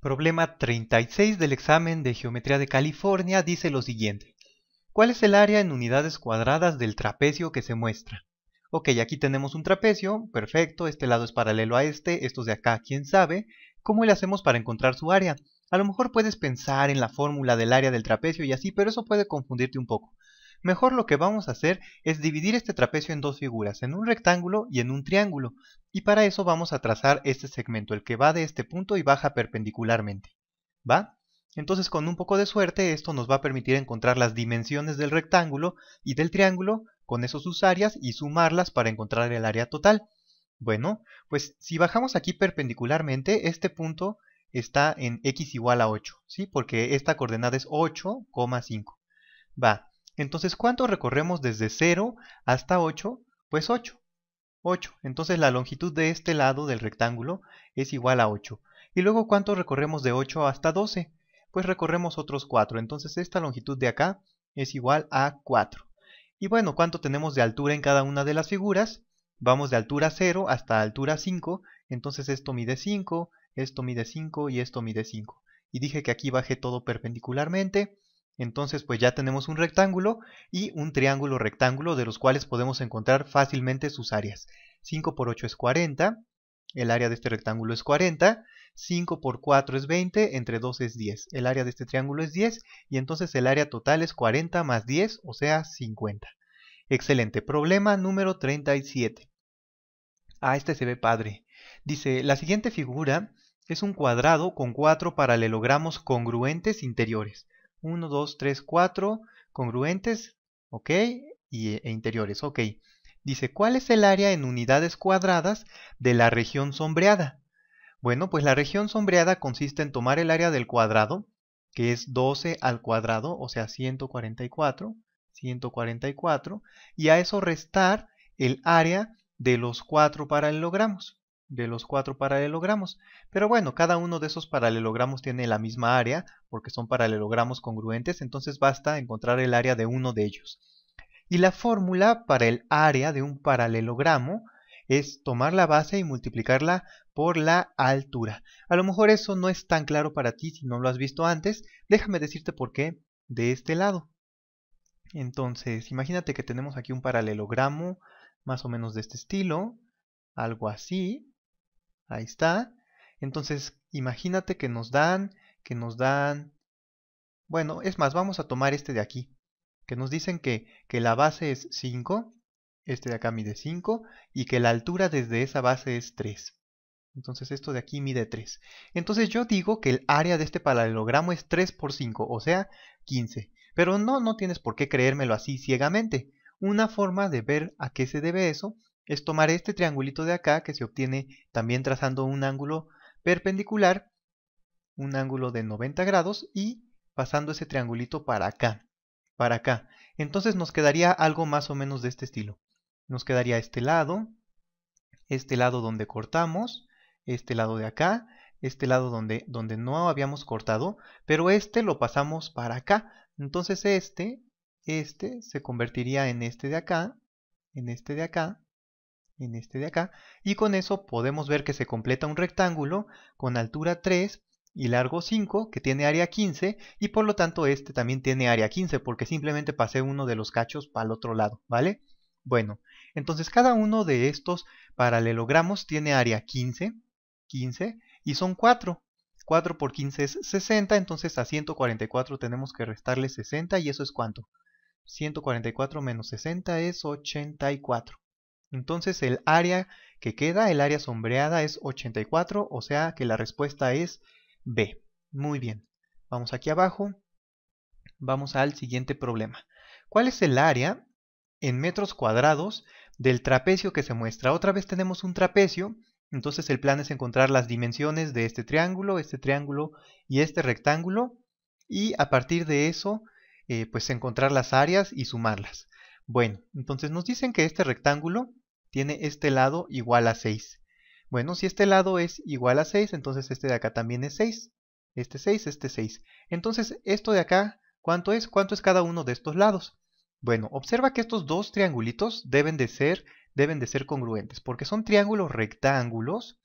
Problema 36 del examen de Geometría de California dice lo siguiente. ¿Cuál es el área en unidades cuadradas del trapecio que se muestra? Ok, aquí tenemos un trapecio, perfecto, este lado es paralelo a este, estos de acá, quién sabe. ¿Cómo le hacemos para encontrar su área? A lo mejor puedes pensar en la fórmula del área del trapecio y así, pero eso puede confundirte un poco. Mejor lo que vamos a hacer es dividir este trapecio en dos figuras, en un rectángulo y en un triángulo, y para eso vamos a trazar este segmento, el que va de este punto y baja perpendicularmente. ¿Va? Entonces con un poco de suerte esto nos va a permitir encontrar las dimensiones del rectángulo y del triángulo con eso sus áreas y sumarlas para encontrar el área total. Bueno, pues si bajamos aquí perpendicularmente, este punto está en x igual a 8, ¿sí? Porque esta coordenada es 8,5. Va, entonces, ¿cuánto recorremos desde 0 hasta 8? Pues 8. 8. Entonces la longitud de este lado del rectángulo es igual a 8. Y luego, ¿cuánto recorremos de 8 hasta 12? Pues recorremos otros 4. Entonces esta longitud de acá es igual a 4. Y bueno, ¿cuánto tenemos de altura en cada una de las figuras? Vamos de altura 0 hasta altura 5. Entonces esto mide 5, esto mide 5 y esto mide 5. Y dije que aquí bajé todo perpendicularmente. Entonces pues ya tenemos un rectángulo y un triángulo rectángulo de los cuales podemos encontrar fácilmente sus áreas. 5 por 8 es 40, el área de este rectángulo es 40, 5 por 4 es 20, entre 2 es 10. El área de este triángulo es 10 y entonces el área total es 40 más 10, o sea 50. Excelente. Problema número 37. Ah, este se ve padre. Dice, la siguiente figura es un cuadrado con cuatro paralelogramos congruentes interiores. 1, 2, 3, 4 congruentes, ¿ok? Eh, e interiores, ¿ok? Dice, ¿cuál es el área en unidades cuadradas de la región sombreada? Bueno, pues la región sombreada consiste en tomar el área del cuadrado, que es 12 al cuadrado, o sea, 144, 144, y a eso restar el área de los cuatro paralelogramos de los cuatro paralelogramos. Pero bueno, cada uno de esos paralelogramos tiene la misma área, porque son paralelogramos congruentes, entonces basta encontrar el área de uno de ellos. Y la fórmula para el área de un paralelogramo es tomar la base y multiplicarla por la altura. A lo mejor eso no es tan claro para ti si no lo has visto antes, déjame decirte por qué de este lado. Entonces, imagínate que tenemos aquí un paralelogramo más o menos de este estilo, algo así, Ahí está. Entonces, imagínate que nos dan, que nos dan... Bueno, es más, vamos a tomar este de aquí. Que nos dicen que, que la base es 5, este de acá mide 5, y que la altura desde esa base es 3. Entonces esto de aquí mide 3. Entonces yo digo que el área de este paralelogramo es 3 por 5, o sea, 15. Pero no, no tienes por qué creérmelo así ciegamente. Una forma de ver a qué se debe eso es tomar este triangulito de acá que se obtiene también trazando un ángulo perpendicular, un ángulo de 90 grados y pasando ese triangulito para acá, para acá. Entonces nos quedaría algo más o menos de este estilo. Nos quedaría este lado, este lado donde cortamos, este lado de acá, este lado donde, donde no habíamos cortado, pero este lo pasamos para acá. Entonces este, este se convertiría en este de acá, en este de acá, en este de acá, y con eso podemos ver que se completa un rectángulo con altura 3 y largo 5, que tiene área 15, y por lo tanto este también tiene área 15, porque simplemente pasé uno de los cachos para el otro lado, ¿vale? Bueno, entonces cada uno de estos paralelogramos tiene área 15, 15, y son 4. 4 por 15 es 60, entonces a 144 tenemos que restarle 60, y eso es cuánto? 144 menos 60 es 84. Entonces el área que queda, el área sombreada, es 84, o sea que la respuesta es B. Muy bien. Vamos aquí abajo. Vamos al siguiente problema. ¿Cuál es el área en metros cuadrados del trapecio que se muestra? Otra vez tenemos un trapecio, entonces el plan es encontrar las dimensiones de este triángulo, este triángulo y este rectángulo, y a partir de eso, eh, pues encontrar las áreas y sumarlas. Bueno, entonces nos dicen que este rectángulo tiene este lado igual a 6. Bueno, si este lado es igual a 6, entonces este de acá también es 6. Este 6, este 6. Entonces, esto de acá, ¿cuánto es? ¿Cuánto es cada uno de estos lados? Bueno, observa que estos dos triangulitos deben de ser, deben de ser congruentes, porque son triángulos rectángulos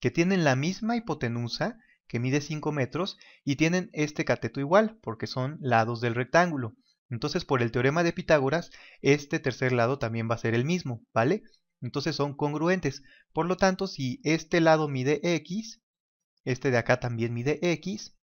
que tienen la misma hipotenusa, que mide 5 metros, y tienen este cateto igual, porque son lados del rectángulo. Entonces, por el teorema de Pitágoras, este tercer lado también va a ser el mismo, ¿vale? Entonces son congruentes. Por lo tanto, si este lado mide x, este de acá también mide x,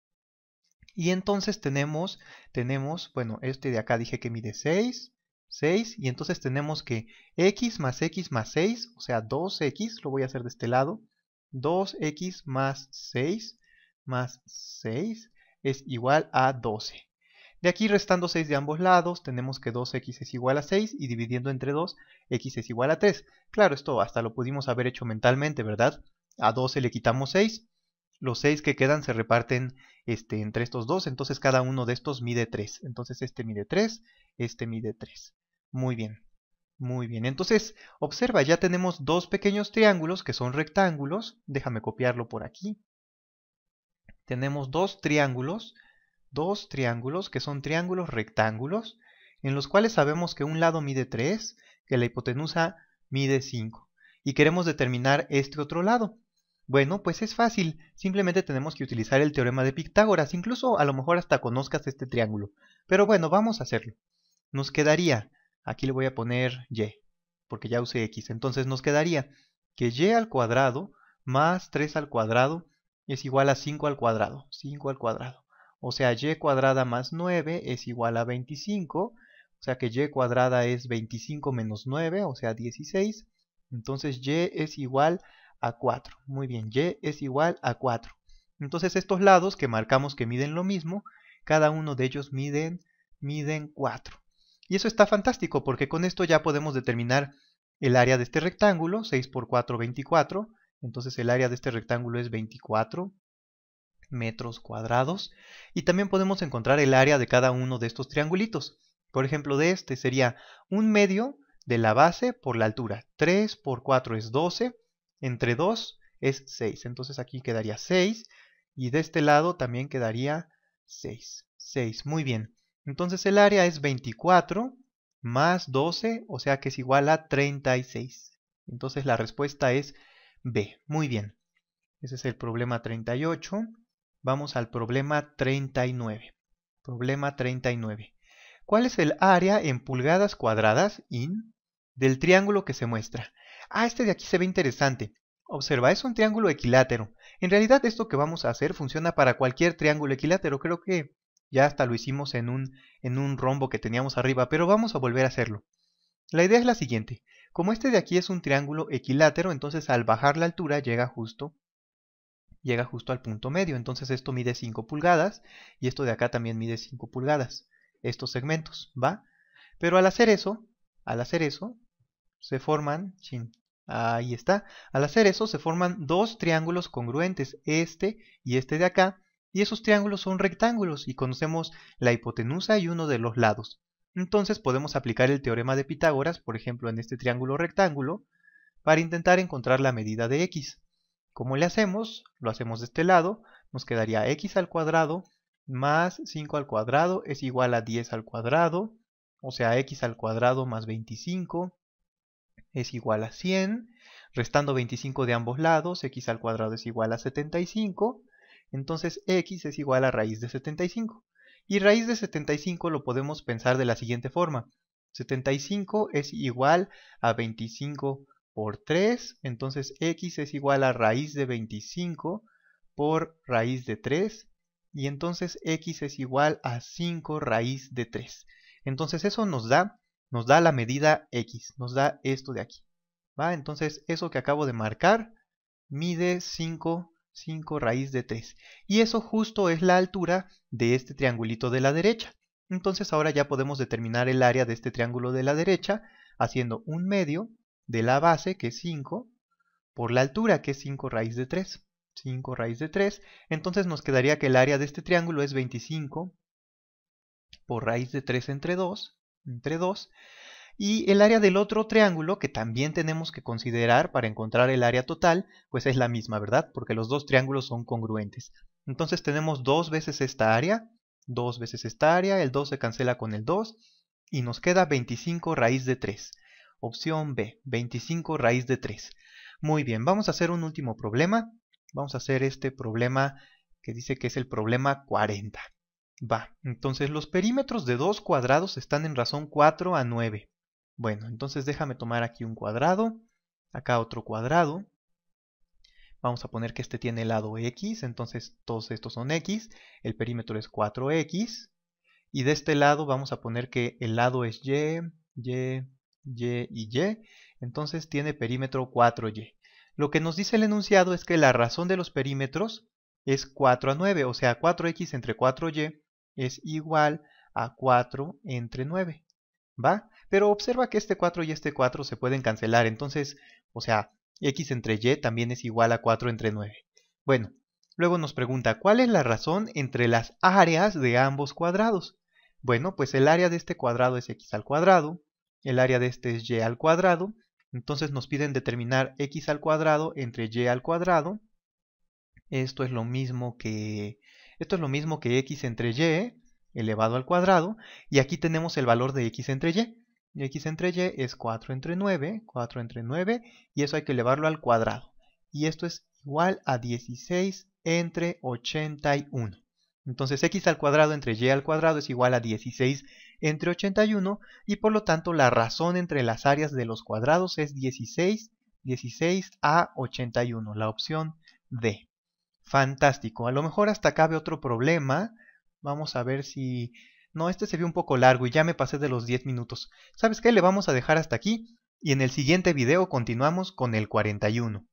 y entonces tenemos, tenemos, bueno, este de acá dije que mide 6, 6, y entonces tenemos que x más x más 6, o sea 2x, lo voy a hacer de este lado, 2x más 6 más 6 es igual a 12. De aquí restando 6 de ambos lados, tenemos que 2x es igual a 6 y dividiendo entre 2, x es igual a 3. Claro, esto hasta lo pudimos haber hecho mentalmente, ¿verdad? A 12 le quitamos 6, los 6 que quedan se reparten este, entre estos dos, entonces cada uno de estos mide 3. Entonces este mide 3, este mide 3. Muy bien, muy bien. Entonces, observa, ya tenemos dos pequeños triángulos que son rectángulos. Déjame copiarlo por aquí. Tenemos dos triángulos dos triángulos que son triángulos rectángulos en los cuales sabemos que un lado mide 3, que la hipotenusa mide 5 y queremos determinar este otro lado. Bueno, pues es fácil, simplemente tenemos que utilizar el teorema de Pitágoras, incluso a lo mejor hasta conozcas este triángulo. Pero bueno, vamos a hacerlo. Nos quedaría, aquí le voy a poner y, porque ya usé x, entonces nos quedaría que y al cuadrado más 3 al cuadrado es igual a 5 al cuadrado, 5 al cuadrado. O sea, y cuadrada más 9 es igual a 25. O sea que y cuadrada es 25 menos 9, o sea 16. Entonces y es igual a 4. Muy bien, y es igual a 4. Entonces estos lados que marcamos que miden lo mismo, cada uno de ellos miden, miden 4. Y eso está fantástico porque con esto ya podemos determinar el área de este rectángulo, 6 por 4, 24. Entonces el área de este rectángulo es 24 metros cuadrados. Y también podemos encontrar el área de cada uno de estos triangulitos. Por ejemplo, de este sería un medio de la base por la altura. 3 por 4 es 12, entre 2 es 6. Entonces aquí quedaría 6 y de este lado también quedaría 6. 6, muy bien. Entonces el área es 24 más 12, o sea que es igual a 36. Entonces la respuesta es B. Muy bien. Ese es el problema 38 vamos al problema 39. Problema 39. ¿Cuál es el área en pulgadas cuadradas, in, del triángulo que se muestra? Ah, este de aquí se ve interesante. Observa, es un triángulo equilátero. En realidad esto que vamos a hacer funciona para cualquier triángulo equilátero. Creo que ya hasta lo hicimos en un, en un rombo que teníamos arriba, pero vamos a volver a hacerlo. La idea es la siguiente. Como este de aquí es un triángulo equilátero, entonces al bajar la altura llega justo llega justo al punto medio. Entonces esto mide 5 pulgadas y esto de acá también mide 5 pulgadas, estos segmentos, ¿va? Pero al hacer eso, al hacer eso, se forman, ahí está, al hacer eso se forman dos triángulos congruentes, este y este de acá, y esos triángulos son rectángulos y conocemos la hipotenusa y uno de los lados. Entonces podemos aplicar el teorema de Pitágoras, por ejemplo, en este triángulo rectángulo, para intentar encontrar la medida de x. ¿Cómo le hacemos? Lo hacemos de este lado, nos quedaría x al cuadrado más 5 al cuadrado es igual a 10 al cuadrado, o sea, x al cuadrado más 25 es igual a 100, restando 25 de ambos lados, x al cuadrado es igual a 75, entonces x es igual a raíz de 75. Y raíz de 75 lo podemos pensar de la siguiente forma, 75 es igual a 25 por 3, entonces x es igual a raíz de 25 por raíz de 3, y entonces x es igual a 5 raíz de 3. Entonces eso nos da, nos da la medida x, nos da esto de aquí. ¿va? Entonces eso que acabo de marcar mide 5, 5 raíz de 3. Y eso justo es la altura de este triangulito de la derecha. Entonces ahora ya podemos determinar el área de este triángulo de la derecha haciendo un medio de la base, que es 5, por la altura, que es 5 raíz de 3. 5 raíz de 3. Entonces nos quedaría que el área de este triángulo es 25 por raíz de 3 entre 2, entre 2. Y el área del otro triángulo, que también tenemos que considerar para encontrar el área total, pues es la misma, ¿verdad? Porque los dos triángulos son congruentes. Entonces tenemos dos veces esta área, dos veces esta área, el 2 se cancela con el 2, y nos queda 25 raíz de 3. Opción B, 25 raíz de 3. Muy bien, vamos a hacer un último problema. Vamos a hacer este problema que dice que es el problema 40. Va, entonces los perímetros de dos cuadrados están en razón 4 a 9. Bueno, entonces déjame tomar aquí un cuadrado, acá otro cuadrado. Vamos a poner que este tiene el lado x, entonces todos estos son x, el perímetro es 4x. Y de este lado vamos a poner que el lado es y, y, y y, entonces tiene perímetro 4y. Lo que nos dice el enunciado es que la razón de los perímetros es 4 a 9, o sea, 4x entre 4y es igual a 4 entre 9. ¿Va? Pero observa que este 4 y este 4 se pueden cancelar, entonces, o sea, x entre y también es igual a 4 entre 9. Bueno, luego nos pregunta, ¿cuál es la razón entre las áreas de ambos cuadrados? Bueno, pues el área de este cuadrado es x al cuadrado, el área de este es y al cuadrado. Entonces nos piden determinar x al cuadrado entre y al cuadrado. Esto es lo mismo que, esto es lo mismo que x entre y elevado al cuadrado. Y aquí tenemos el valor de x entre y. Y x entre y es 4 entre 9, 4 entre 9, y eso hay que elevarlo al cuadrado. Y esto es igual a 16 entre 81. Entonces x al cuadrado entre y al cuadrado es igual a 16 entre 81 y por lo tanto la razón entre las áreas de los cuadrados es 16, 16 a 81, la opción D. Fantástico, a lo mejor hasta acá ve otro problema, vamos a ver si... No, este se vio un poco largo y ya me pasé de los 10 minutos. ¿Sabes qué? Le vamos a dejar hasta aquí y en el siguiente video continuamos con el 41.